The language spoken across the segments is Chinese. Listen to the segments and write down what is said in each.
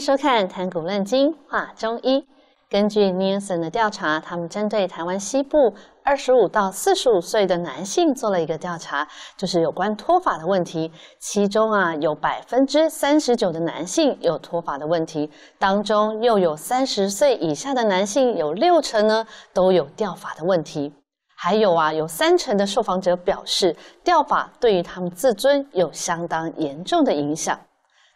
收看《谈古论今话中医》。根据 Nielsen 的调查，他们针对台湾西部二十五到四十五岁的男性做了一个调查，就是有关脱发的问题。其中啊，有百分之三十九的男性有脱发的问题，当中又有三十岁以下的男性有六成呢都有掉发的问题。还有啊，有三成的受访者表示，掉发对于他们自尊有相当严重的影响。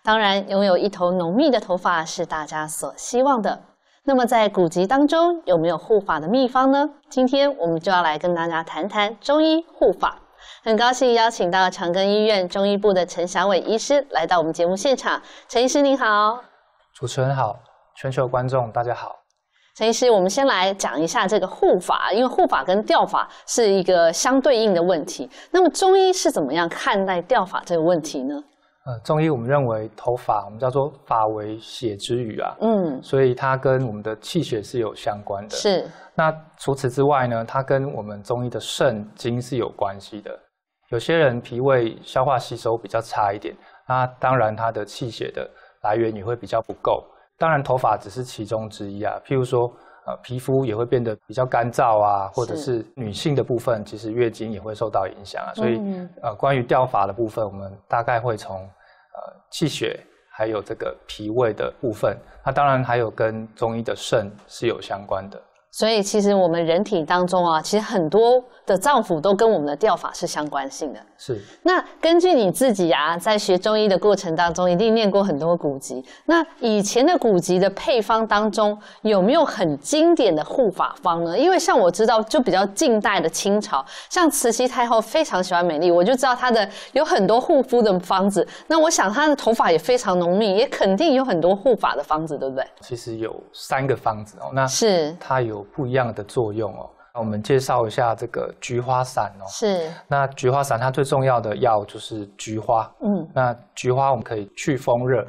当然，拥有一头浓密的头发是大家所希望的。那么，在古籍当中有没有护发的秘方呢？今天我们就要来跟大家谈谈中医护发。很高兴邀请到长庚医院中医部的陈祥伟医师来到我们节目现场。陈医师您好，主持人好，全球观众大家好。陈医师，我们先来讲一下这个护法，因为护法跟掉法是一个相对应的问题。那么中医是怎么样看待掉法这个问题呢？呃，中医我们认为头发，我们叫做发为血之余啊，嗯，所以它跟我们的气血是有相关的。是。那除此之外呢，它跟我们中医的肾经是有关系的。有些人脾胃消化吸收比较差一点，那当然它的气血的来源也会比较不够。当然，头发只是其中之一啊，譬如说。呃皮肤也会变得比较干燥啊，或者是女性的部分，其实月经也会受到影响啊。所以，呃，关于掉发的部分，我们大概会从呃气血，还有这个脾胃的部分，那当然还有跟中医的肾是有相关的。所以，其实我们人体当中啊，其实很多。的脏腑都跟我们的调法是相关性的。是。那根据你自己啊，在学中医的过程当中，一定念过很多古籍。那以前的古籍的配方当中，有没有很经典的护法方呢？因为像我知道，就比较近代的清朝，像慈禧太后非常喜欢美丽，我就知道她的有很多护肤的方子。那我想她的头发也非常浓密，也肯定有很多护法的方子，对不对？其实有三个方子哦，那是它有不一样的作用哦。那我们介绍一下这个菊花散哦。是。那菊花散它最重要的药就是菊花。嗯。那菊花我们可以祛风热，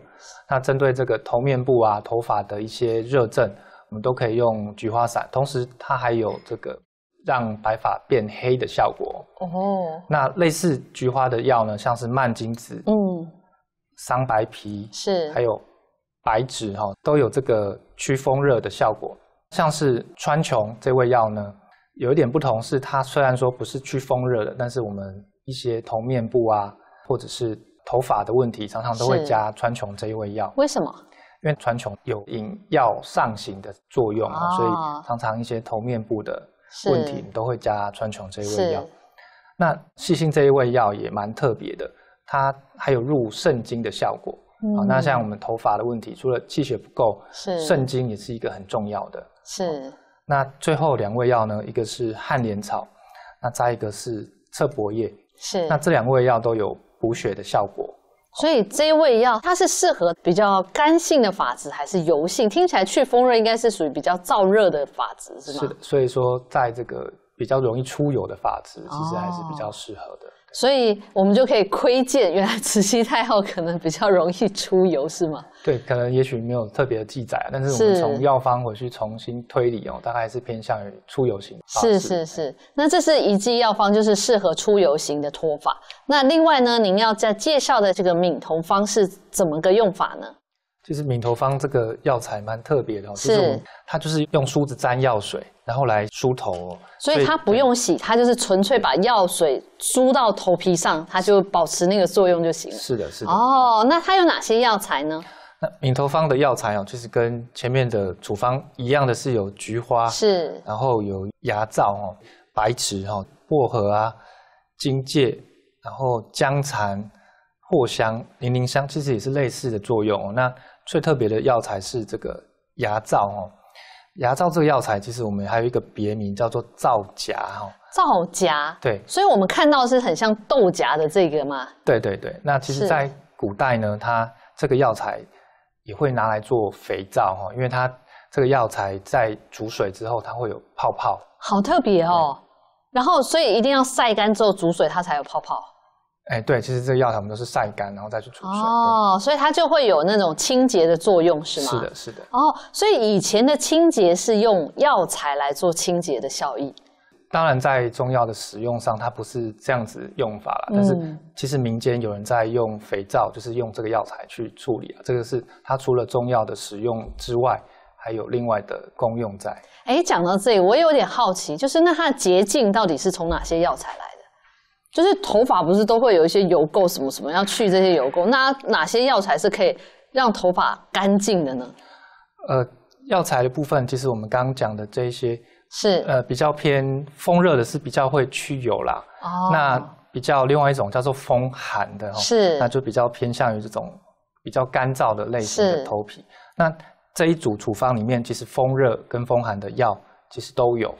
那针对这个头面部啊、头发的一些热症，我们都可以用菊花散。同时它还有这个让白发变黑的效果。哦。那类似菊花的药呢，像是蔓荆子。嗯。桑白皮是。还有白芷哈，都有这个祛风热的效果。像是川穹这味药呢。有一点不同是，它虽然说不是去风热的，但是我们一些头面部啊，或者是头发的问题，常常都会加川穹这一味药。为什么？因为川穹有引药上行的作用啊，所以常常一些头面部的问题，都会加川穹这一味药。那细心这一味药也蛮特别的，它还有入肾经的效果。好，那像我们头发的问题，除了气血不够，肾经也是一个很重要的。是。那最后两味药呢？一个是汉莲草，那再一个是侧柏叶。是。那这两味药都有补血的效果。所以这一味药，它是适合比较干性的发质，还是油性？听起来去风热应该是属于比较燥热的发质，是吗？是的。所以说，在这个比较容易出油的发质，其实还是比较适合的。所以我们就可以窥见，原来慈禧太后可能比较容易出游，是吗？对，可能也许没有特别的记载，但是我们从药方回去重新推理哦，大概是偏向于出游型。是是是，那这是一剂药方，就是适合出游型的脱发。那另外呢，您要再介绍的这个敏彤方是怎么个用法呢？就是敏头方这个药材蛮特别的，就是它就是用梳子沾药水，然后来梳头哦。所以它不用洗，它就是纯粹把药水梳到头皮上，它就保持那个作用就行了。是的，是的。哦，那它有哪些药材呢？那敏头方的药材哦，就是跟前面的处方一样的是有菊花，是，然后有牙皂哦、白芷哦、薄荷啊、荆芥，然后姜蚕、藿香、零零香，其实也是类似的作用。那最特别的药材是这个牙皂哦，牙皂这个药材其实我们还有一个别名叫做皂荚哈。皂荚。对，所以我们看到是很像豆荚的这个嘛。对对对，那其实，在古代呢，它这个药材也会拿来做肥皂哈，因为它这个药材在煮水之后，它会有泡泡。好特别哦，然后所以一定要晒干之后煮水，它才有泡泡。哎，对，其实这个药材我们都是晒干，然后再去除存。哦，所以它就会有那种清洁的作用，是吗？是的，是的。哦，所以以前的清洁是用药材来做清洁的效益。当然，在中药的使用上，它不是这样子用法了。但是，其实民间有人在用肥皂，就是用这个药材去处理啊。这个是它除了中药的使用之外，还有另外的功用在。哎，讲到这里，我有点好奇，就是那它的洁净到底是从哪些药材来？就是头发不是都会有一些油垢什么什么，要去这些油垢。那哪些药材是可以让头发干净的呢？呃，药材的部分，其实我们刚刚讲的这些是呃比较偏风热的，是比较会去油啦。哦。那比较另外一种叫做风寒的，哦，是那就比较偏向于这种比较干燥的类型的头皮。那这一组处方里面，其实风热跟风寒的药其实都有，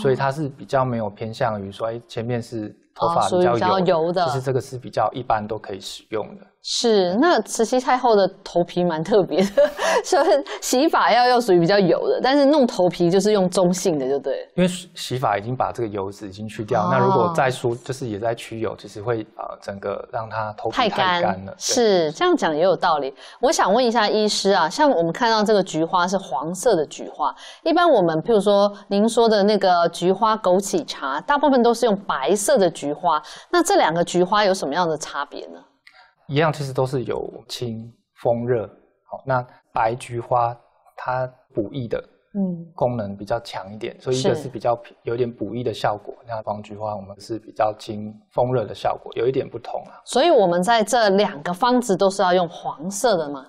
所以它是比较没有偏向于说，哎，前面是。头发比较油的，其实这个是比较一般都可以使用的。是，那慈禧太后的头皮蛮特别的，所以洗发要要属于比较油的，但是弄头皮就是用中性的，就对。因为洗发已经把这个油脂已经去掉，那如果再梳，就是也在去油，其实会啊整个让它头皮太干了。是这样讲也有道理。我想问一下医师啊，像我们看到这个菊花是黄色的菊花，一般我们譬如说您说的那个菊花枸杞茶，大部分都是用白色的菊花，那这两个菊花有什么样的差别呢？一样其实都是有清风热，好，那白菊花它补益的，嗯，功能比较强一点，所以一个是比较有点补益的效果。那黄菊花我们是比较清风热的效果，有一点不同啊。所以我们在这两个方子都是要用黄色的吗？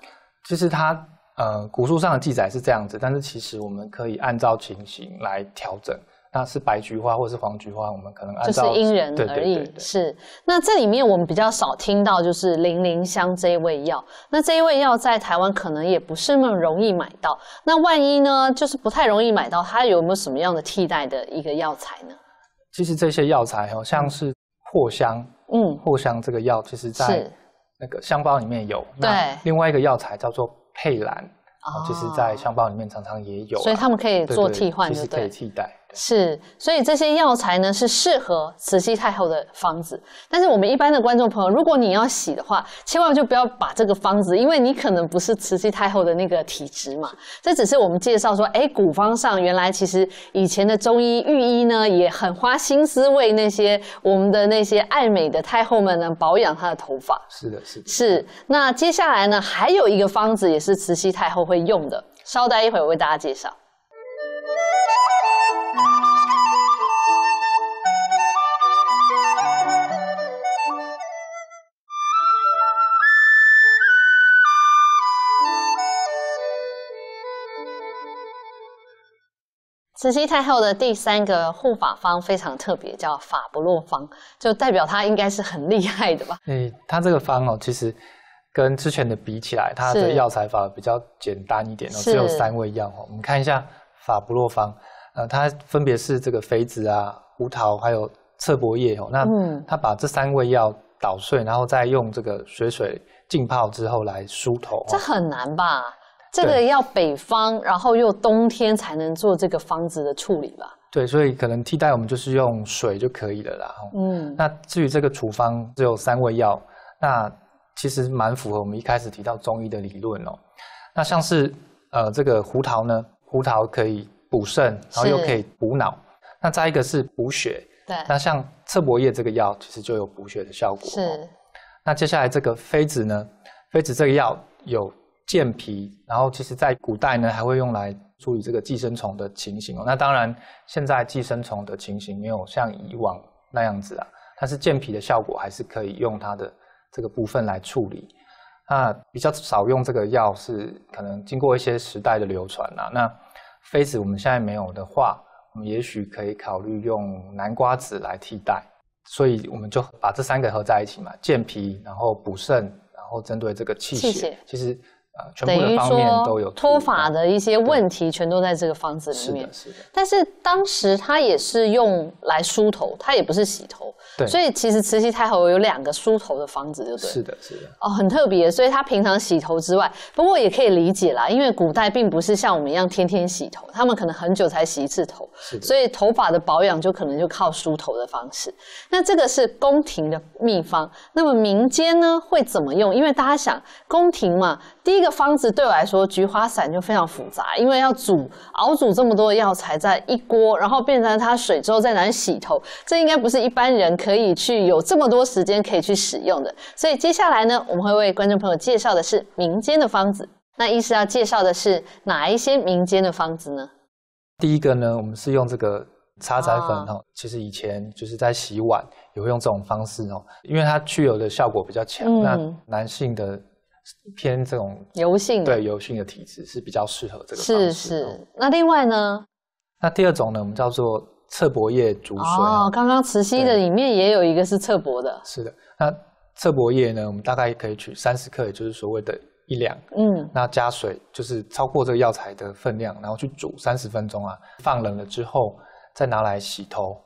其实它呃古书上的记载是这样子，但是其实我们可以按照情形来调整。那是白菊花或是黄菊花，我们可能按照。就是因人而异。是那这里面我们比较少听到，就是零陵香这一味药。那这一味药在台湾可能也不是那么容易买到。那万一呢，就是不太容易买到，它有没有什么样的替代的一个药材呢？其实这些药材哦，像是藿香，嗯，藿香这个药其实在那个香包里面有。对。另外一个药材叫做佩兰，啊，其实在香包里面常常也有。所以他们可以做替换，就是可以替代。是，所以这些药材呢是适合慈禧太后的方子。但是我们一般的观众朋友，如果你要洗的话，千万就不要把这个方子，因为你可能不是慈禧太后的那个体质嘛。这只是我们介绍说，哎，古方上原来其实以前的中医御医呢也很花心思为那些我们的那些爱美的太后们呢保养她的头发。是的，是的。是。那接下来呢，还有一个方子也是慈禧太后会用的，稍待一会儿我为大家介绍。慈禧太后的第三个护法方非常特别，叫法不落方，就代表她应该是很厉害的吧？嗯，她这个方哦，其实跟之前的比起来，它的药材法比较简单一点，只有三味药。我们看一下法不落方。呃，它分别是这个肥子啊、胡桃，还有侧柏叶哦。那他把这三味药捣碎，然后再用这个水水浸泡之后来梳头。这很难吧？这个要北方，然后又冬天才能做这个方子的处理吧？对，所以可能替代我们就是用水就可以了啦。嗯，那至于这个处方只有三味药，那其实蛮符合我们一开始提到中医的理论哦。那像是呃这个胡桃呢，胡桃可以。补肾，然后又可以补脑。那再一个是补血。对。那像侧柏叶这个药，其实就有补血的效果。是。那接下来这个妃子呢？妃子这个药有健脾，然后其实在古代呢，还会用来处理这个寄生虫的情形哦。那当然，现在寄生虫的情形没有像以往那样子啊。但是健脾的效果还是可以用它的这个部分来处理。那比较少用这个药，是可能经过一些时代的流传啊。那痱子我们现在没有的话，我们也许可以考虑用南瓜籽来替代，所以我们就把这三个合在一起嘛，健脾，然后补肾，然后针对这个气血，其实。啊，等于说脱发的一些问题全都在这个方子里面。是的，是的。但是当时它也是用来梳头，它也不是洗头。对。所以其实慈禧太后有两个梳头的方子，对不对？是的，是的。哦，很特别。所以她平常洗头之外，不过也可以理解啦，因为古代并不是像我们一样天天洗头，他们可能很久才洗一次头。是。所以头发的保养就可能就靠梳头的方式。那这个是宫廷的秘方，那么民间呢会怎么用？因为大家想，宫廷嘛，第一。这个方子对我来说，菊花散就非常复杂，因为要煮熬煮这么多药材在一锅，然后变成它水之后再拿去洗头，这应该不是一般人可以去有这么多时间可以去使用的。所以接下来呢，我们会为观众朋友介绍的是民间的方子。那医师要介绍的是哪一些民间的方子呢？第一个呢，我们是用这个擦仔粉哦，其实以前就是在洗碗也会用这种方式哦，因为它去油的效果比较强。那男性的。偏这种油性对油性的体质是比较适合这个方式。是是，那另外呢？那第二种呢，我们叫做侧柏叶煮水。哦，刚刚慈溪的里面也有一个是侧柏的。是的，那侧柏叶呢，我们大概可以取三十克，也就是所谓的一两。嗯。那加水就是超过这个药材的分量，然后去煮三十分钟啊，放冷了之后再拿来洗头。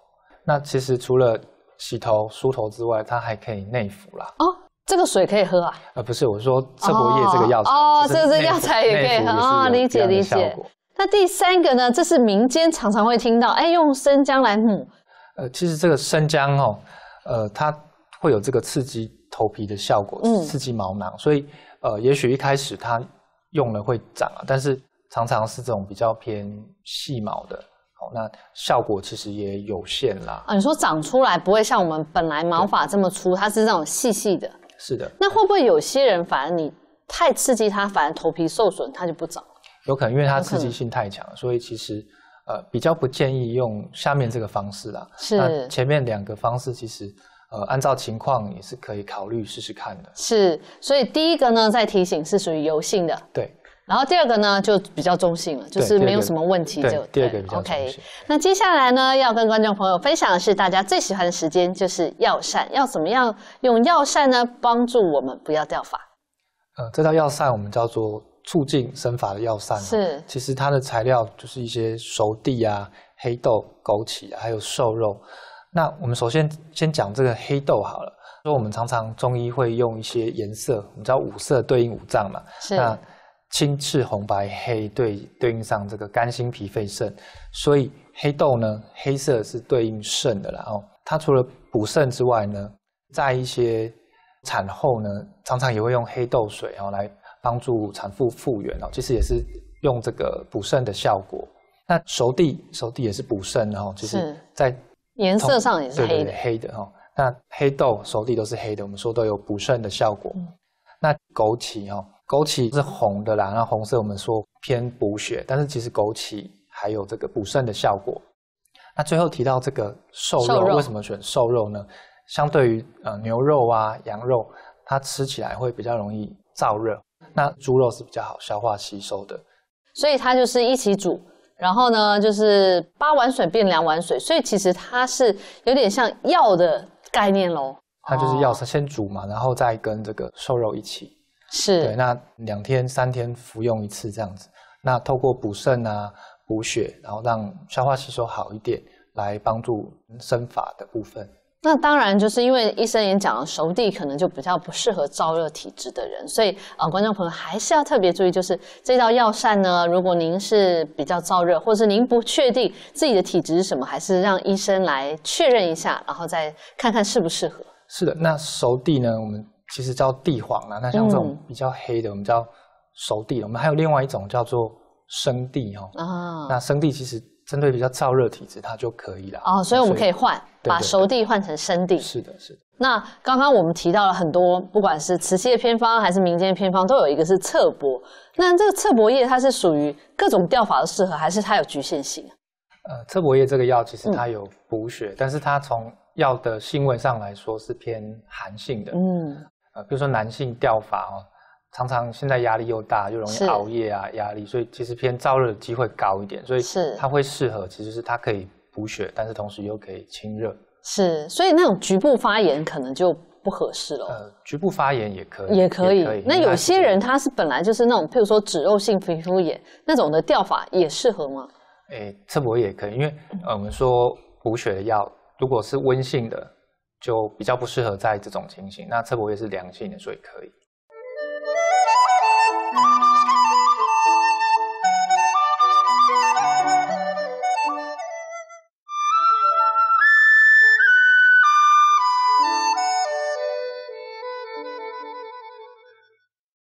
那其实除了洗头梳头之外，它还可以内服啦。哦。这个水可以喝啊？呃，不是，我说侧柏叶这个药材哦，这个药材也可以喝啊。理解理解。那第三个呢？这是民间常常会听到，哎，用生姜来抹。呃，其实这个生姜哦，呃，它会有这个刺激头皮的效果，刺激毛囊，所以呃，也许一开始它用了会长啊，但是常常是这种比较偏细毛的，好，那效果其实也有限啦。啊，你说长出来不会像我们本来毛发这么粗，它是那种细细的。是的，那会不会有些人反而你太刺激他，反而头皮受损，他就不长？有可能，因为它刺激性太强，所以其实，呃，比较不建议用下面这个方式啦。是前面两个方式，其实，呃，按照情况也是可以考虑试试看的。是，所以第一个呢，在提醒是属于油性的。对。然后第二个呢，就比较中性了，就是没有什么问题就。第二个比较 OK，那接下来呢，要跟观众朋友分享的是大家最喜欢的时间，就是药膳。要怎么样用药膳呢？帮助我们不要掉发。呃，这道药膳我们叫做促进生发的药膳。是。其实它的材料就是一些熟地啊、黑豆、枸杞，还有瘦肉。那我们首先先讲这个黑豆好了。说我们常常中医会用一些颜色，我们知道五色对应五脏嘛。是。那青赤红白黑对对应上这个肝心脾肺肾，所以黑豆呢，黑色是对应肾的啦。哦，它除了补肾之外呢，在一些产后呢，常常也会用黑豆水哦来帮助产妇复原哦。其实也是用这个补肾的效果。那熟地，熟地也是补肾哈，就是在颜色上也是黑黑的哈。那黑豆、熟地都是黑的，我们说都有补肾的效果。那枸杞哈。枸杞是红的啦，那红色我们说偏补血，但是其实枸杞还有这个补肾的效果。那最后提到这个瘦肉，为什么选瘦肉呢？相对于呃牛肉啊、羊肉，它吃起来会比较容易燥热。那猪肉是比较好消化吸收的，所以它就是一起煮，然后呢就是八碗水变两碗水，所以其实它是有点像药的概念喽。它就是药先煮嘛，然后再跟这个瘦肉一起。是对，那两天三天服用一次这样子，那透过补肾啊、补血，然后让消化吸收好一点，来帮助生发的部分。那当然就是因为医生也讲了，熟地可能就比较不适合燥热体质的人，所以啊，观众朋友还是要特别注意，就是这道药膳呢，如果您是比较燥热，或者是您不确定自己的体质是什么，还是让医生来确认一下，然后再看看适不适合。是的，那熟地呢，我们。其实叫地黄啦，那像这种比较黑的，我们叫熟地。我们还有另外一种叫做生地哦。啊。那生地其实针对比较燥热体质，它就可以了。啊，所以我们可以换，把熟地换成生地。是的，是的。那刚刚我们提到了很多，不管是瓷器的偏方还是民间偏方，都有一个是侧柏。那这个侧柏叶它是属于各种调法都适合，还是它有局限性？呃，侧柏叶这个药其实它有补血，但是它从药的性味上来说是偏寒性的。嗯。比如说男性掉法哦，常常现在压力又大，又容易熬夜啊，压力，所以其实偏燥热的机会高一点，所以是它会适合，其实是它可以补血，但是同时又可以清热。是，所以那种局部发炎可能就不合适了。呃，局部发炎也可以，也可以。那有些人他是本来就是那种，譬如说脂肉性皮肤炎那种的掉法也适合吗？诶，侧柏也可以，因为呃我们说补血的药如果是温性的。就比较不适合在这种情形。那侧柏叶是凉性的，所以可以。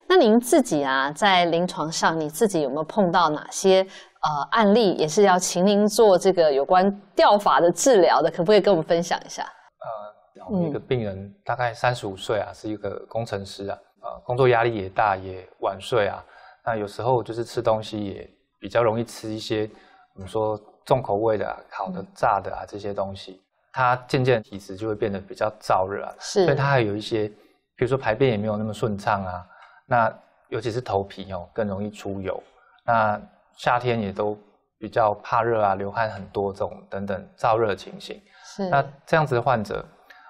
那您自己啊，在临床上，你自己有没有碰到哪些呃案例，也是要请您做这个有关调法的治疗的？可不可以跟我们分享一下？呃，然后一个病人大概三十五岁啊，是一个工程师啊，呃，工作压力也大，也晚睡啊，那有时候就是吃东西也比较容易吃一些，我们说重口味的、啊、烤的、炸的啊这些东西，他渐渐体质就会变得比较燥热啊，是，所以他还有一些，比如说排便也没有那么顺畅啊，那尤其是头皮哦更容易出油，那夏天也都比较怕热啊，流汗很多种等等燥热情形。是。那这样子的患者，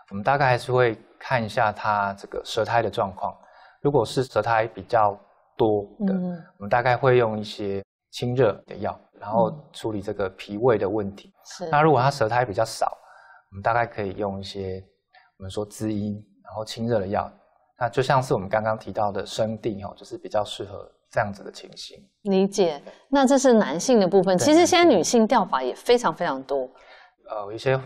我们大概还是会看一下他这个舌苔的状况。如果是舌苔比较多的，我们大概会用一些清热的药，然后处理这个脾胃的问题。是。那如果他舌苔比较少，我们大概可以用一些我们说滋阴然后清热的药。那就像是我们刚刚提到的生地哦，就是比较适合这样子的情形。理解。那这是男性的部分，其实现在女性掉法也非常非常多。呃，一些。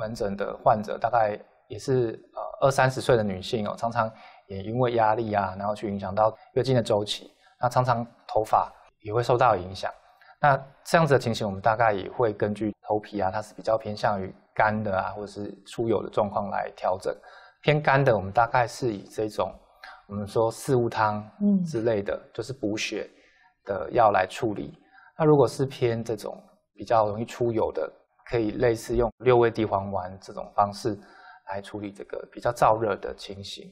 门诊的患者大概也是呃二三十岁的女性哦，常常也因为压力啊，然后去影响到月经的周期，那常常头发也会受到影响。那这样子的情形，我们大概也会根据头皮啊，它是比较偏向于干的啊，或者是出油的状况来调整。偏干的，我们大概是以这种我们说四物汤嗯之类的，就是补血的药来处理。那如果是偏这种比较容易出油的。可以类似用六味地黄丸这种方式来处理这个比较燥热的情形。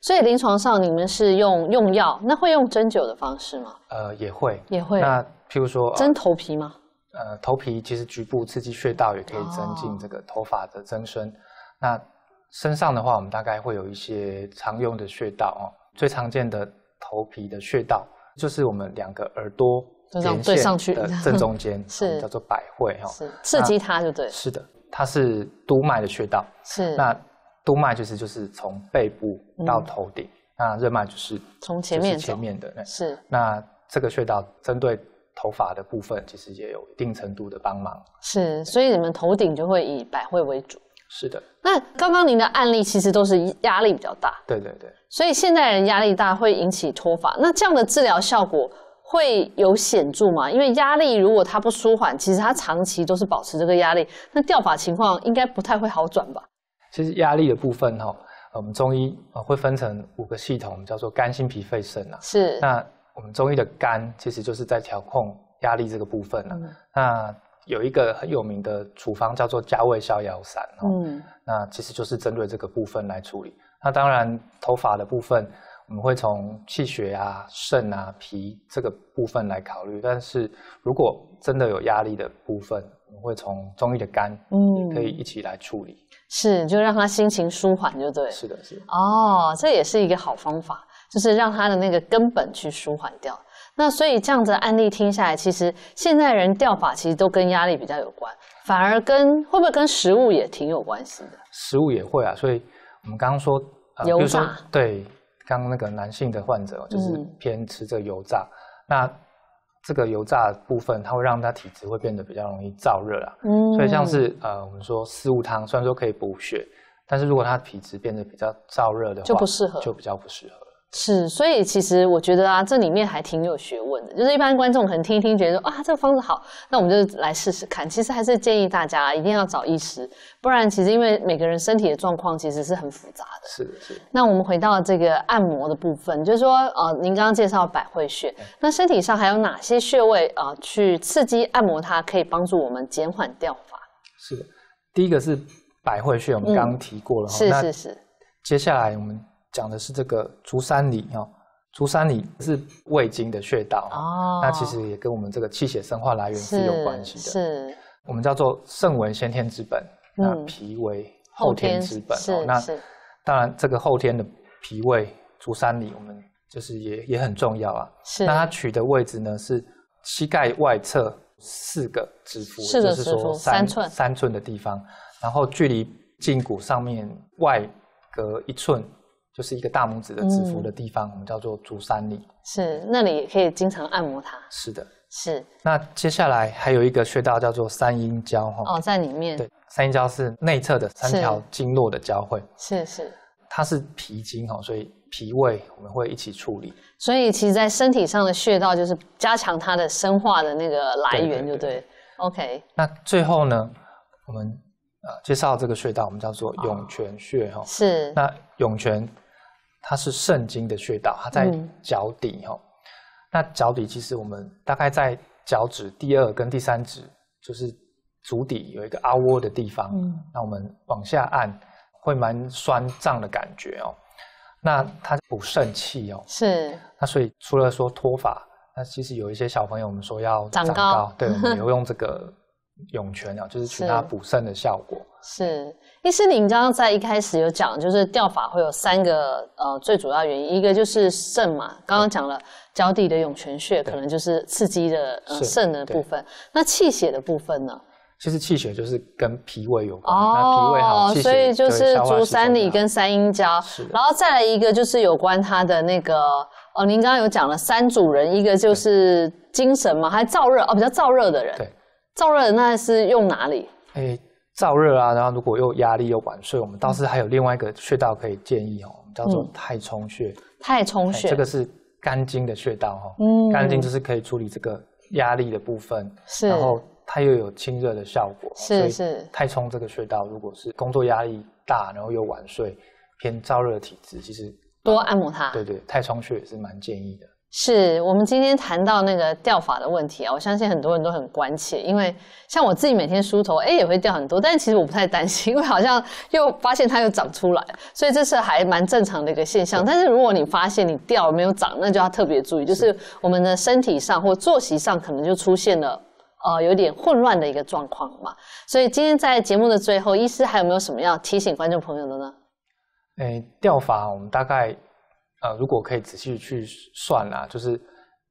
所以临床上你们是用用药，那会用针灸的方式吗？呃，也会，也会。那譬如说针头皮吗？呃，头皮其实局部刺激穴道也可以增进这个头发的增生。那身上的话，我们大概会有一些常用的穴道哦。最常见的头皮的穴道就是我们两个耳朵。上去的 正中间是叫做百会哈，刺激它就对。是的，它是督脉的穴道。是。那督脉就是就是从背部到头顶，那任脉就是从前面前面的。是。那这个穴道针对头发的部分，其实也有一定程度的帮忙。是，所以你们头顶就会以百会为主。是的。那刚刚您的案例其实都是压力比较大。对对对。所以现代人压力大会引起脱发，那这样的治疗效果？会有显著吗？因为压力如果它不舒缓，其实它长期都是保持这个压力，那掉发情况应该不太会好转吧？其实压力的部分哈，我们中医啊会分成五个系统，叫做肝、心、脾、肺、肾啊。是。那我们中医的肝其实就是在调控压力这个部分了。嗯。那有一个很有名的处方叫做加味逍遥散。嗯。那其实就是针对这个部分来处理。那当然头发的部分。我们会从气血啊、肾啊、脾这个部分来考虑，但是如果真的有压力的部分，我们会从中医的肝，嗯，可以一起来处理。是，就让他心情舒缓，就对。是的，是的。哦，这也是一个好方法，就是让他的那个根本去舒缓掉。那所以这样子的案例听下来，其实现在人钓法其实都跟压力比较有关，反而跟会不会跟食物也挺有关系的。食物也会啊，所以我们刚刚说，油炸，对。刚刚那个男性的患者，就是偏吃这油炸，那这个油炸部分，它会让他体质会变得比较容易燥热啦。所以像是呃，我们说四物汤，虽然说可以补血，但是如果他体质变得比较燥热的话，就不适合，就比较不适合。是，所以其实我觉得啊，这里面还挺有学问的。就是一般观众可能听一听，觉得说啊，这个方子好，那我们就来试试看。其实还是建议大家一定要找医师，不然其实因为每个人身体的状况其实是很复杂的。是是。那我们回到这个按摩的部分，就是说，呃，您刚刚介绍百会穴，那身体上还有哪些穴位啊，去刺激按摩它，可以帮助我们减缓掉法？是的，第一个是百会穴，我们刚刚提过了。是是是。接下来我们。讲的是这个足三里哦，足三里是胃经的穴道哦，那其实也跟我们这个气血生化来源是有关系的。是，我们叫做肾为先天之本，那脾为后天之本。是那当然，这个后天的脾胃足三里，我们就是也也很重要啊。是。那它取的位置呢是膝盖外侧四个指腹，就是说三寸三寸的地方，然后距离胫骨上面外隔一寸。就是一个大拇指的指腹的地方，我们叫做足三里。是，那里可以经常按摩它。是的，是。那接下来还有一个穴道叫做三阴交，哈。哦，在里面。对，三阴交是内侧的三条经络的交汇。是是。它是脾经，哈，所以脾胃我们会一起处理。所以，其实，在身体上的穴道，就是加强它的生化的那个来源，就对。OK。那最后呢，我们呃，介绍这个穴道，我们叫做涌泉穴，哈。是。那涌泉。它是肾经的穴道，它在脚底哦。那脚底其实我们大概在脚趾第二跟第三趾，就是足底有一个凹窝的地方，那我们往下按，会蛮酸胀的感觉哦。那它补肾气哦。是。那所以除了说脱发，那其实有一些小朋友，我们说要长高，对，我们有用这个。涌泉啊，就是取它补肾的效果。是，医师，您刚刚在一开始有讲，就是调法会有三个呃最主要原因，一个就是肾嘛，刚刚讲了脚底的涌泉穴，可能就是刺激的呃肾的部分。那气血的部分呢？其实气血就是跟脾胃有关，脾胃好，所以就是足三里跟三阴交。然后再来一个就是有关它的那个哦，您刚刚有讲了三主人，一个就是精神嘛，还燥热哦，比较燥热的人。燥热那是用哪里？哎，燥热啊，然后如果又压力又晚睡，我们倒是还有另外一个穴道可以建议哦，叫做太冲穴。太冲穴，这个是肝经的穴道哈，肝经就是可以处理这个压力的部分，是，然后它又有清热的效果，是是。太冲这个穴道，如果是工作压力大，然后又晚睡，偏燥热体质，其实多按摩它，对对，太冲穴也是蛮建议的。是我们今天谈到那个掉发的问题啊，我相信很多人都很关切，因为像我自己每天梳头，哎，也会掉很多，但其实我不太担心，因为好像又发现它又长出来，所以这是还蛮正常的一个现象。但是如果你发现你掉没有长，那就要特别注意，就是我们的身体上或作息上可能就出现了呃有点混乱的一个状况嘛。所以今天在节目的最后，医师还有没有什么要提醒观众朋友的呢？诶，掉发我们大概。呃，如果可以仔细去算啊，就是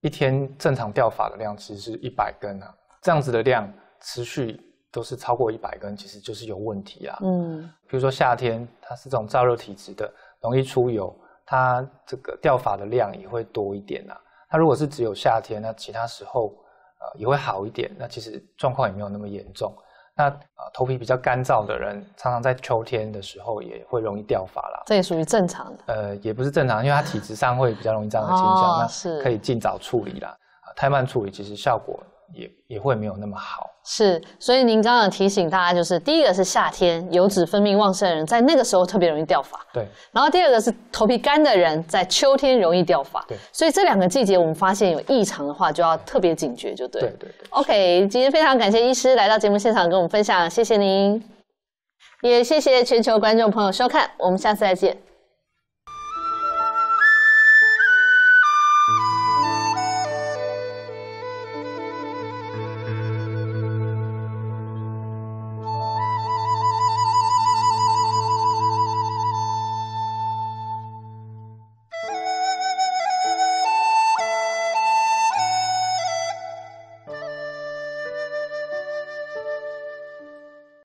一天正常掉发的量其实是一百根啊，这样子的量持续都是超过一百根，其实就是有问题啊。嗯，比如说夏天它是这种燥热体质的，容易出油，它这个掉发的量也会多一点啊。它如果是只有夏天，那其他时候呃也会好一点，那其实状况也没有那么严重。那啊，头皮比较干燥的人，常常在秋天的时候也会容易掉发啦。这也属于正常的。呃，也不是正常，因为它体质上会比较容易这样的倾向，那可以尽早处理啦。啊，太慢处理其实效果。也也会没有那么好，是，所以您刚刚提醒大家，就是第一个是夏天油脂分泌旺盛的人，在那个时候特别容易掉发，对。然后第二个是头皮干的人，在秋天容易掉发，对。所以这两个季节，我们发现有异常的话，就要特别警觉，就对。对对对。OK，今天非常感谢医师来到节目现场跟我们分享，谢谢您，也谢谢全球观众朋友收看，我们下次再见。